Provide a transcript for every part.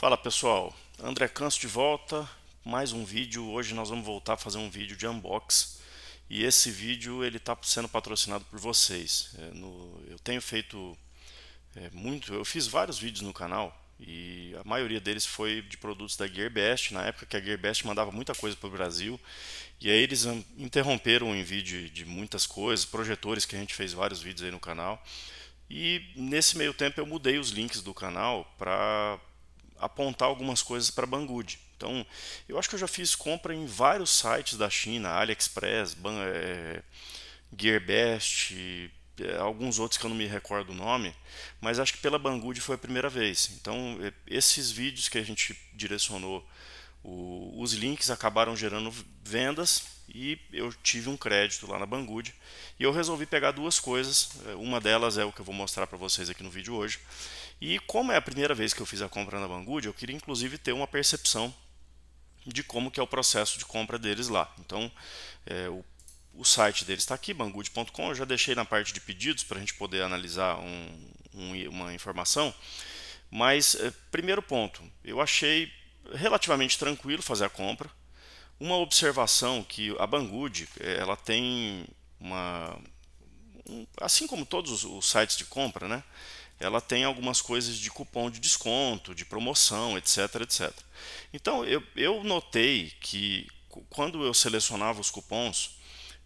Fala pessoal, André Canso de volta, mais um vídeo. Hoje nós vamos voltar a fazer um vídeo de unbox e esse vídeo ele está sendo patrocinado por vocês. É, no, eu tenho feito é, muito, eu fiz vários vídeos no canal e a maioria deles foi de produtos da Gearbest, na época que a Gearbest mandava muita coisa para o Brasil, e aí eles interromperam o envio de, de, muitas coisas, projetores que a gente fez vários vídeos aí no canal, e nesse meio tempo eu mudei os links do canal para apontar algumas coisas para Banggood. Então, eu acho que eu já fiz compra em vários sites da China, AliExpress, Ban é, GearBest, é, alguns outros que eu não me recordo o nome, mas acho que pela Banggood foi a primeira vez. Então, eh, esses vídeos que a gente direcionou, o, os links acabaram gerando vendas e eu tive um crédito lá na Banggood e eu resolvi pegar duas coisas. Uma delas é o que eu vou mostrar para vocês aqui no vídeo hoje e como é a primeira vez que eu fiz a compra na Banggood, eu queria inclusive ter uma percepção de como que é o processo de compra deles lá. Então, é, o, o, site deles está aqui, banggood.com, eu já deixei na parte de pedidos para a gente poder analisar um, um, uma informação. Mas, é, primeiro ponto, eu achei relativamente tranquilo fazer a compra. Uma observação que a Banggood, é, ela tem uma... Um, assim como todos os sites de compra, né? ela tem algumas coisas de cupom de desconto, de promoção, etc, etc. Então eu, eu notei que quando eu selecionava os cupons,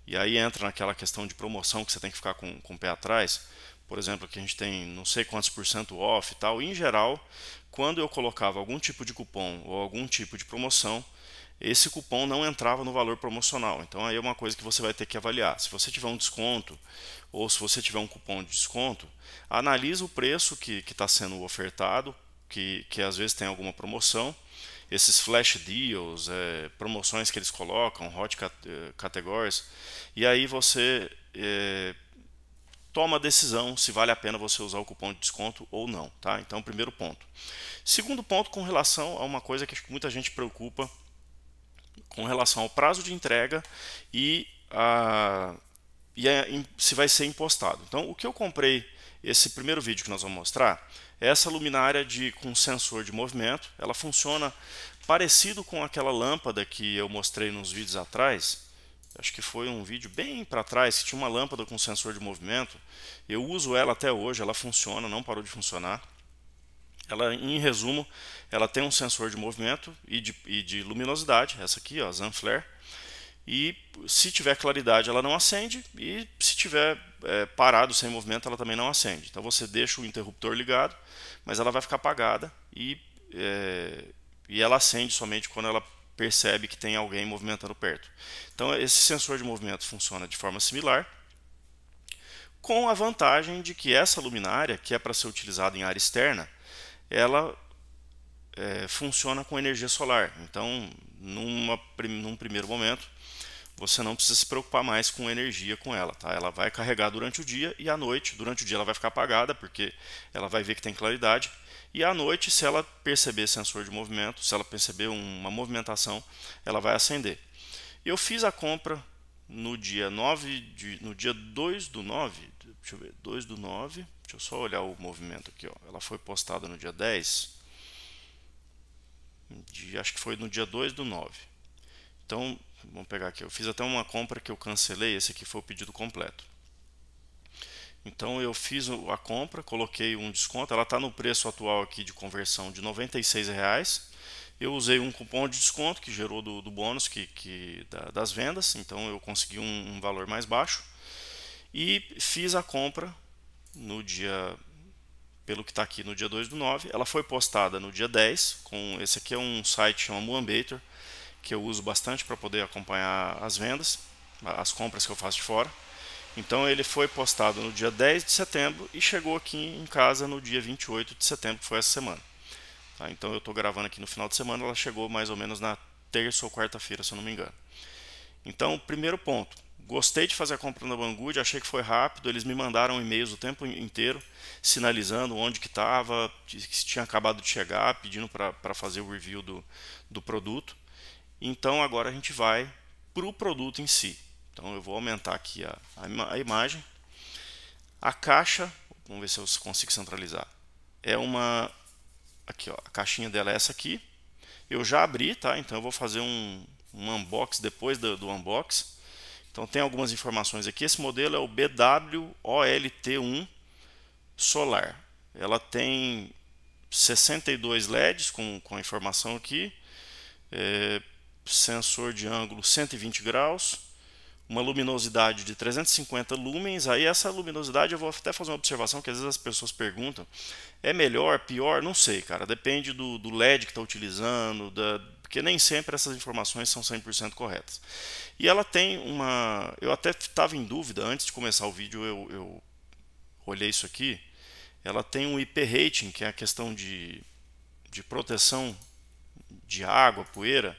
e aí entra naquela questão de promoção que você tem que ficar com, com o pé atrás, por exemplo, que a gente tem não sei quantos por cento off e tal, e, em geral, quando eu colocava algum tipo de cupom ou algum tipo de promoção, esse cupom não entrava no valor promocional. Então aí é uma coisa que você vai ter que avaliar. Se você tiver um desconto ou se você tiver um cupom de desconto, analisa o preço que está sendo ofertado, que, que às vezes tem alguma promoção. Esses flash deals, é, promoções que eles colocam, hot eh, categories, e aí você é, toma a decisão se vale a pena você usar o cupom de desconto ou não. Tá? Então, primeiro ponto. Segundo ponto, com relação a uma coisa que muita gente preocupa com relação ao prazo de entrega e, a, e a, se vai ser impostado. Então, o que eu comprei, esse primeiro vídeo que nós vamos mostrar, é essa luminária de, com sensor de movimento. Ela funciona parecido com aquela lâmpada que eu mostrei nos vídeos atrás, acho que foi um vídeo bem para trás, que tinha uma lâmpada com sensor de movimento. Eu uso ela até hoje, ela funciona, não parou de funcionar. Ela, em resumo, ela tem um sensor de movimento e de, e de luminosidade, essa aqui, ó, Zanflare. E se tiver claridade, ela não acende. E se tiver é, parado sem movimento, ela também não acende. Então você deixa o interruptor ligado, mas ela vai ficar apagada e, é, e ela acende somente quando ela percebe que tem alguém movimentando perto. Então esse sensor de movimento funciona de forma similar, com a vantagem de que essa luminária, que é para ser utilizada em área externa, ela é, funciona com energia solar. Então, numa, num primeiro momento, você não precisa se preocupar mais com energia com ela. Tá? Ela vai carregar durante o dia e à noite. Durante o dia ela vai ficar apagada, porque ela vai ver que tem claridade. E à noite, se ela perceber sensor de movimento, se ela perceber uma movimentação, ela vai acender. Eu fiz a compra no dia 9 de, no dia 2 do 9 deixa eu ver, 2 do 9, deixa eu só olhar o movimento aqui, ó. ela foi postada no dia 10, de, acho que foi no dia 2 do 9. Então, vamos pegar aqui, eu fiz até uma compra que eu cancelei, esse aqui foi o pedido completo. Então eu fiz a compra, coloquei um desconto, ela está no preço atual aqui de conversão de R$ 96,00. Eu usei um cupom de desconto que gerou do, do bônus que, que da, das vendas, então eu consegui um, um valor mais baixo. E fiz a compra no dia, pelo que está aqui, no dia 2 do 9. Ela foi postada no dia 10. Com, esse aqui é um site chamado chama Muambator, que eu uso bastante para poder acompanhar as vendas, as compras que eu faço de fora. Então ele foi postado no dia 10 de setembro e chegou aqui em casa no dia 28 de setembro, que foi essa semana. Tá? Então eu estou gravando aqui no final de semana, ela chegou mais ou menos na terça ou quarta-feira, se eu não me engano. Então, primeiro ponto, Gostei de fazer a compra na Banggood, achei que foi rápido, eles me mandaram e-mails o tempo inteiro sinalizando onde que estava, que tinha acabado de chegar, pedindo para fazer o review do, do produto. Então agora a gente vai para o produto em si. Então eu vou aumentar aqui a, a, a imagem. A caixa, vamos ver se eu consigo centralizar, é uma... Aqui, ó, a caixinha dela é essa aqui. Eu já abri, tá? Então eu vou fazer um, um unbox depois do, do unbox. Então tem algumas informações aqui. Esse modelo é o BWOLT1 Solar. Ela tem 62 LEDs com, com a informação aqui, é, sensor de ângulo 120 graus, uma luminosidade de 350 lumens. Aí essa luminosidade eu vou até fazer uma observação que às vezes as pessoas perguntam: é melhor, pior? Não sei, cara. Depende do, do LED que está utilizando, da, porque nem sempre essas informações são 100% corretas. E ela tem uma. Eu até estava em dúvida, antes de começar o vídeo, eu, eu olhei isso aqui. Ela tem um IP rating, que é a questão de, de proteção de água, poeira,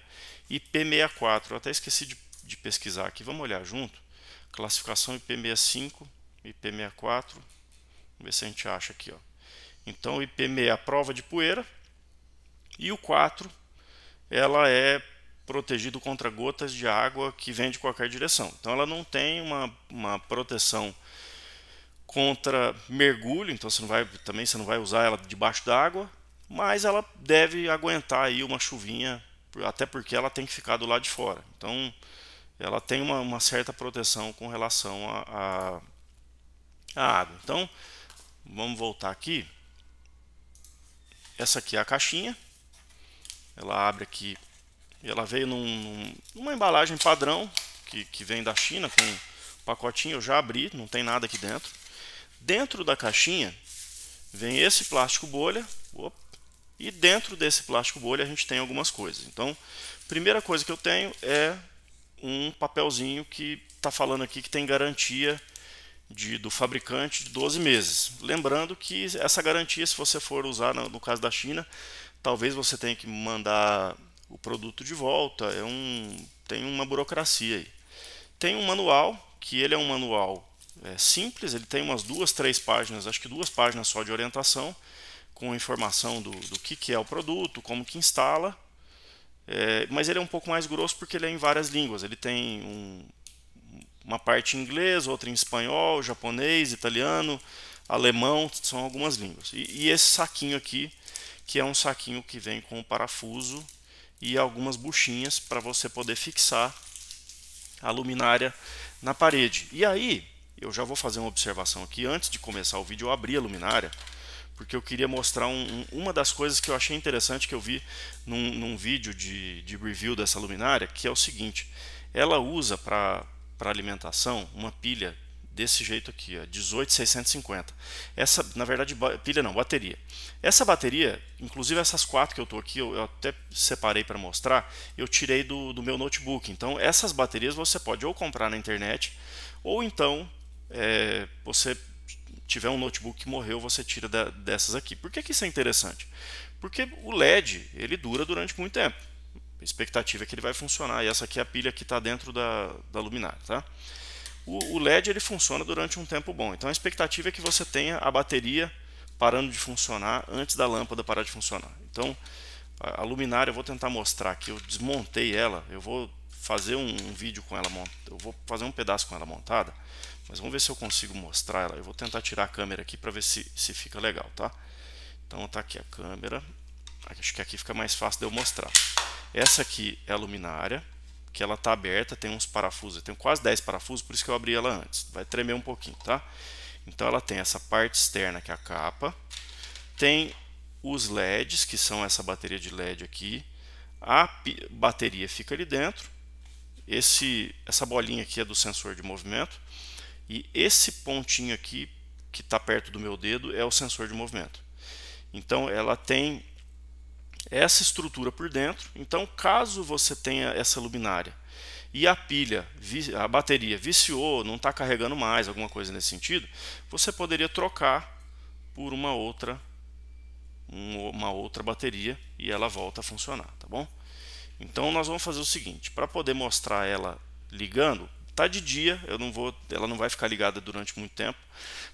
IP64. Eu até esqueci de, de pesquisar aqui, vamos olhar junto. Classificação IP65, IP64. Vamos ver se a gente acha aqui. Ó. Então, IP6 é a prova de poeira. E o 4 ela é protegido contra gotas de água que vem de qualquer direção. Então ela não tem uma, uma proteção contra mergulho, então você não vai também você não vai usar ela debaixo d'água, mas ela deve aguentar aí uma chuvinha, até porque ela tem que ficar do lado de fora. Então ela tem uma, uma certa proteção com relação à água. Então vamos voltar aqui. Essa aqui é a caixinha ela abre aqui e ela veio num, num, numa embalagem padrão que, que vem da China com um pacotinho. Eu já abri, não tem nada aqui dentro. Dentro da caixinha vem esse plástico bolha. e dentro desse plástico bolha a gente tem algumas coisas. Então, primeira coisa que eu tenho é um papelzinho que está falando aqui que tem garantia de, do fabricante de 12 meses. Lembrando que essa garantia, se você for usar no, no caso da China, talvez você tenha que mandar o produto de volta, é um, tem uma burocracia aí. Tem um manual, que ele é um manual é, simples, ele tem umas duas, três páginas, acho que duas páginas só de orientação, com informação do, do que, que é o produto, como que instala, é, mas ele é um pouco mais grosso porque ele é em várias línguas, ele tem um, uma parte em inglês, outra em espanhol, japonês, italiano, alemão, são algumas línguas. E, e esse saquinho aqui que é um saquinho que vem com o parafuso e algumas buchinhas para você poder fixar a luminária na parede. E aí, eu já vou fazer uma observação aqui, antes de começar o vídeo eu abri a luminária, porque eu queria mostrar um, um, uma das coisas que eu achei interessante que eu vi num, num vídeo de, de review dessa luminária, que é o seguinte, ela usa para alimentação uma pilha desse jeito aqui, ó, 18650. Essa, na verdade, pilha não, bateria. Essa bateria, inclusive essas quatro que eu estou aqui, eu, eu, até separei para mostrar, eu tirei do, do, meu notebook. Então, essas baterias você pode ou comprar na internet, ou então é, você tiver um notebook que morreu, você tira da, dessas aqui. Por que, que isso é interessante? Porque o LED ele dura durante muito tempo. A expectativa é que ele vai funcionar. E essa aqui é a pilha que está dentro da, da luminária. Tá? O, LED ele funciona durante um tempo bom, então a expectativa é que você tenha a bateria parando de funcionar antes da lâmpada parar de funcionar. Então, a, luminária eu vou tentar mostrar aqui, eu desmontei ela, eu vou fazer um, um vídeo com ela, eu vou fazer um pedaço com ela montada, mas vamos ver se eu consigo mostrar ela. Eu vou tentar tirar a câmera aqui para ver se, se fica legal, tá? Então tá aqui a câmera, acho que aqui fica mais fácil de eu mostrar. Essa aqui é a luminária, que ela está aberta, tem uns parafusos, tem quase 10 parafusos, por isso que eu abri ela antes. Vai tremer um pouquinho, tá? Então ela tem essa parte externa que é a capa, tem os LEDs, que são essa bateria de LED aqui, a bateria fica ali dentro, esse, essa bolinha aqui é do sensor de movimento, e esse pontinho aqui, que está perto do meu dedo, é o sensor de movimento. Então ela tem essa estrutura por dentro. Então, caso você tenha essa luminária e a pilha, a bateria viciou, não está carregando mais, alguma coisa nesse sentido, você poderia trocar por uma outra uma outra bateria e ela volta a funcionar, tá bom? Então nós vamos fazer o seguinte, para poder mostrar ela ligando, tá de dia, eu não vou, ela não vai ficar ligada durante muito tempo,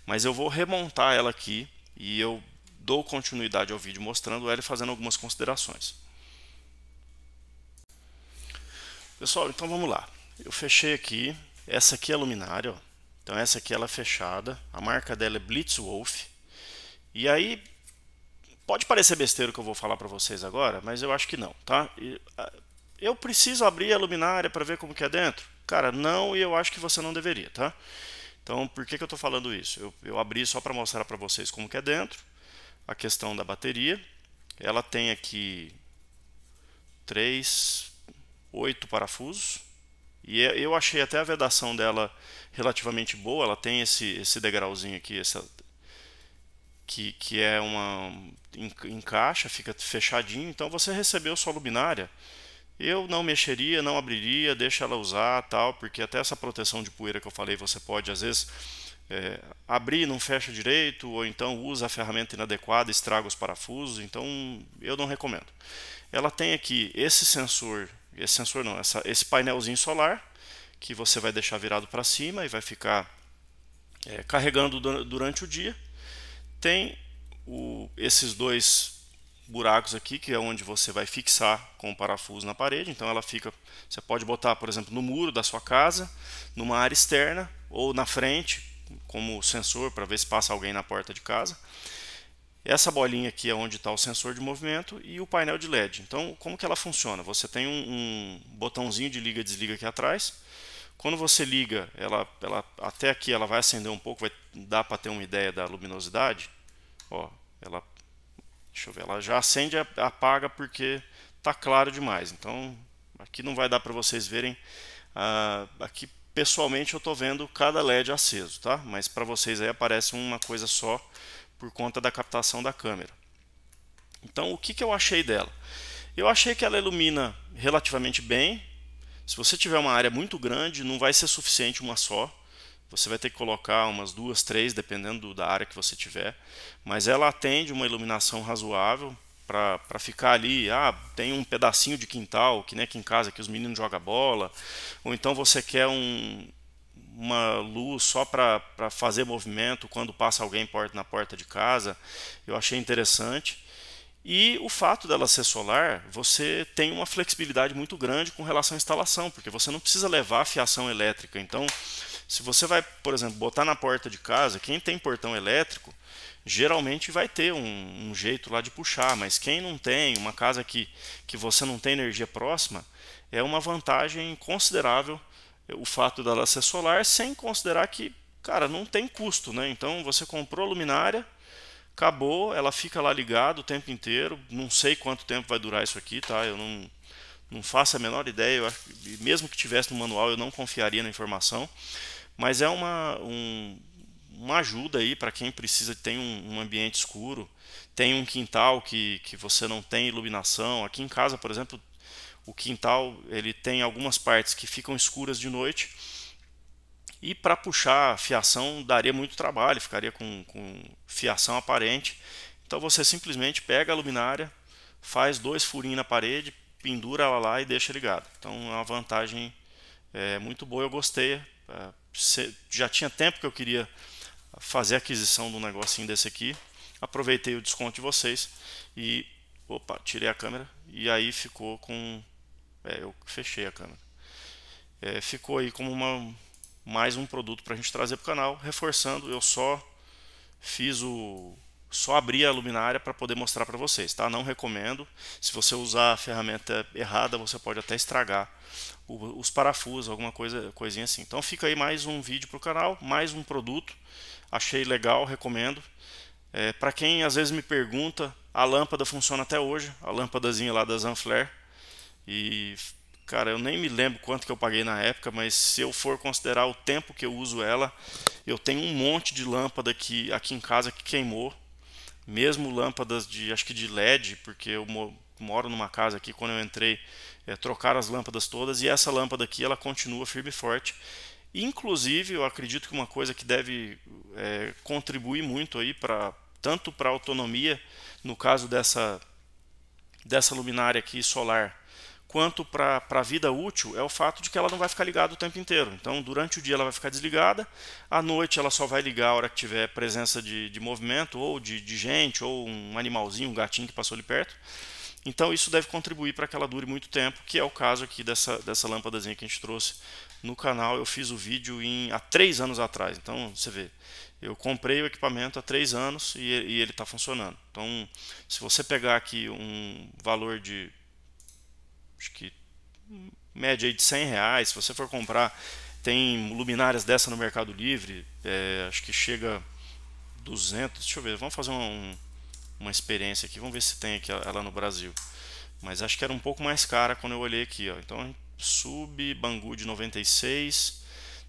mas eu vou remontar ela aqui e eu dou continuidade ao vídeo mostrando ela e fazendo algumas considerações. Pessoal, então vamos lá. Eu fechei aqui, essa aqui é a luminária, ó. então essa aqui ela é fechada, a marca dela é Blitzwolf. E aí, pode parecer besteira o que eu vou falar para vocês agora, mas eu acho que não, tá? Ah, eu preciso abrir a luminária para ver como que é dentro? Cara, não e eu acho que você não deveria, tá? Então, por que, que eu estou falando isso? Eu, eu abri só para mostrar para vocês como que é dentro a questão da bateria. Ela tem aqui três, oito parafusos. E é, eu achei até a vedação dela relativamente boa. Ela tem esse, esse degrauzinho aqui, essa, que, que é uma. encaixa, fica fechadinho. Então você recebeu sua luminária. Eu não mexeria, não abriria, deixa ela usar tal, porque até essa proteção de poeira que eu falei, você pode às vezes é, abrir não fecha direito, ou então usa a ferramenta inadequada, estraga os parafusos, então eu não recomendo. Ela tem aqui esse sensor, esse sensor não, essa, esse painelzinho solar, que você vai deixar virado para cima e vai ficar é, carregando durante o dia. Tem o, esses dois buracos aqui, que é onde você vai fixar com o parafuso na parede. Então ela fica, você pode botar, por exemplo, no muro da sua casa, numa área externa ou na frente, como sensor para ver se passa alguém na porta de casa. Essa bolinha aqui é onde está o sensor de movimento e o painel de LED. Então, como que ela funciona? Você tem um, um botãozinho de liga e desliga aqui atrás. Quando você liga, ela, ela, até aqui ela vai acender um pouco, vai dar para ter uma ideia da luminosidade. Ó, ela, deixa eu ver, ela já acende e apaga porque está claro demais. Então, aqui não vai dar para vocês verem. Ah, aqui pessoalmente eu estou vendo cada LED aceso, tá? Mas para vocês aí aparece uma coisa só por conta da captação da câmera. Então, o que, que eu achei dela? Eu achei que ela ilumina relativamente bem. Se você tiver uma área muito grande, não vai ser suficiente uma só. Você vai ter que colocar umas duas, três, dependendo da área que você tiver. Mas ela atende uma iluminação razoável, para ficar ali, ah, tem um pedacinho de quintal, que nem né, aqui em casa, que os meninos jogam bola, ou então você quer um, uma luz só para fazer movimento quando passa alguém na porta de casa, eu achei interessante. E o fato dela ser solar, você tem uma flexibilidade muito grande com relação à instalação, porque você não precisa levar fiação elétrica. Então, se você vai, por exemplo, botar na porta de casa, quem tem portão elétrico, geralmente vai ter um, um, jeito lá de puxar, mas quem não tem, uma casa que, que você não tem energia próxima, é uma vantagem considerável é, o fato dela ser solar, sem considerar que, cara, não tem custo, né? Então você comprou a luminária, acabou, ela fica lá ligada o tempo inteiro, não sei quanto tempo vai durar isso aqui, tá? Eu não, não faço a menor ideia, eu mesmo que tivesse no manual eu não confiaria na informação, mas é uma, um, uma ajuda aí para quem precisa, tem um, um, ambiente escuro, tem um quintal que, que você não tem iluminação. Aqui em casa, por exemplo, o quintal ele tem algumas partes que ficam escuras de noite e para puxar fiação daria muito trabalho, ficaria com, com fiação aparente. Então você simplesmente pega a luminária, faz dois furinhos na parede, pendura ela lá e deixa ligada. Então é uma vantagem é, muito boa, eu gostei. É, já tinha tempo que eu queria fazer a aquisição de um negocinho desse aqui. Aproveitei o desconto de vocês e. Opa, tirei a câmera e aí ficou com. É, eu fechei a câmera. É, ficou aí como uma, mais um produto para a gente trazer para o canal, reforçando, eu só fiz o, só abrir a luminária para poder mostrar para vocês, tá? Não recomendo. Se você usar a ferramenta errada, você pode até estragar os parafusos, alguma coisa, coisinha assim. Então fica aí mais um vídeo para o canal, mais um produto. Achei legal, recomendo. É, para quem às vezes me pergunta, a lâmpada funciona até hoje, a lâmpadazinha lá da Zanflare. E cara, eu nem me lembro quanto que eu paguei na época, mas se eu for considerar o tempo que eu uso ela, eu tenho um monte de lâmpada aqui, aqui em casa que queimou mesmo lâmpadas de acho que de LED, porque eu moro numa casa aqui quando eu entrei é, trocaram as lâmpadas todas e essa lâmpada aqui ela continua firme e forte. Inclusive eu acredito que uma coisa que deve é, contribuir muito aí para tanto para autonomia no caso dessa dessa luminária aqui solar quanto para a vida útil é o fato de que ela não vai ficar ligada o tempo inteiro. Então, durante o dia ela vai ficar desligada, à noite ela só vai ligar a hora que tiver presença de, de movimento, ou de, de, gente, ou um animalzinho, um gatinho que passou ali perto. Então, isso deve contribuir para que ela dure muito tempo, que é o caso aqui dessa, dessa lâmpadazinha que a gente trouxe no canal. Eu fiz o vídeo em, há três anos atrás, então você vê. Eu comprei o equipamento há três anos e, e ele está funcionando. Então, se você pegar aqui um valor de acho que média aí de 100 reais. Se você for comprar, tem luminárias dessa no Mercado Livre, é, acho que chega 200. Deixa eu ver, vamos fazer um, uma experiência aqui, vamos ver se tem aqui ela no Brasil. Mas acho que era um pouco mais cara quando eu olhei aqui. Ó. Então, sub, Bangu de 96.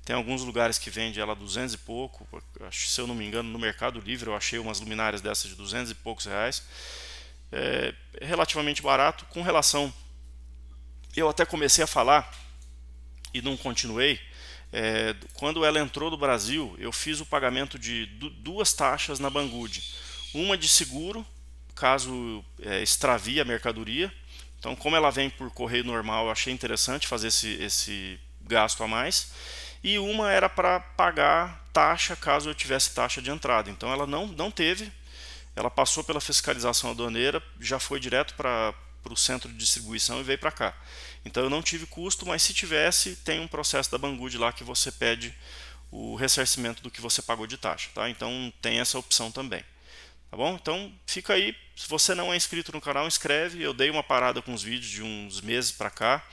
Tem alguns lugares que vende ela 200 e pouco. Acho, se eu não me engano, no Mercado Livre eu achei umas luminárias dessas de 200 e poucos reais. É, relativamente barato com relação eu até comecei a falar e não continuei. É, quando ela entrou do Brasil, eu fiz o pagamento de duas taxas na Banggood. Uma de seguro, caso é, extravie a mercadoria. Então, como ela vem por correio normal, eu achei interessante fazer esse, esse gasto a mais. E uma era para pagar taxa caso eu tivesse taxa de entrada. Então, ela não, não teve. Ela passou pela fiscalização aduaneira, já foi direto para para o centro de distribuição e veio para cá. Então eu não tive custo, mas se tivesse, tem um processo da Banggood lá que você pede o ressarcimento do que você pagou de taxa, tá? Então tem essa opção também. Tá bom? Então fica aí, se você não é inscrito no canal, inscreve. Eu dei uma parada com os vídeos de uns meses para cá.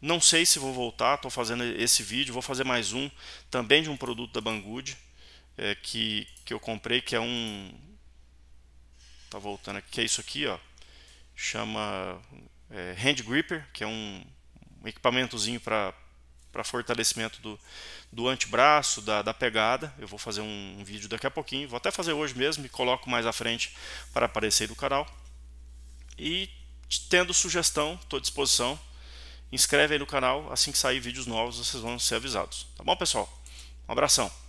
Não sei se vou voltar, estou fazendo esse vídeo, vou fazer mais um também de um produto da Banggood é, que, que eu comprei, que é um tá voltando aqui, que é isso aqui, ó chama é, Hand Gripper, que é um, um equipamentozinho para fortalecimento do, do antebraço, da, da pegada. Eu vou fazer um, um, vídeo daqui a pouquinho, vou até fazer hoje mesmo e coloco mais à frente para aparecer no canal. E tendo sugestão, estou à disposição. Inscreve aí no canal, assim que sair vídeos novos vocês vão ser avisados. Tá bom, pessoal? Um abração!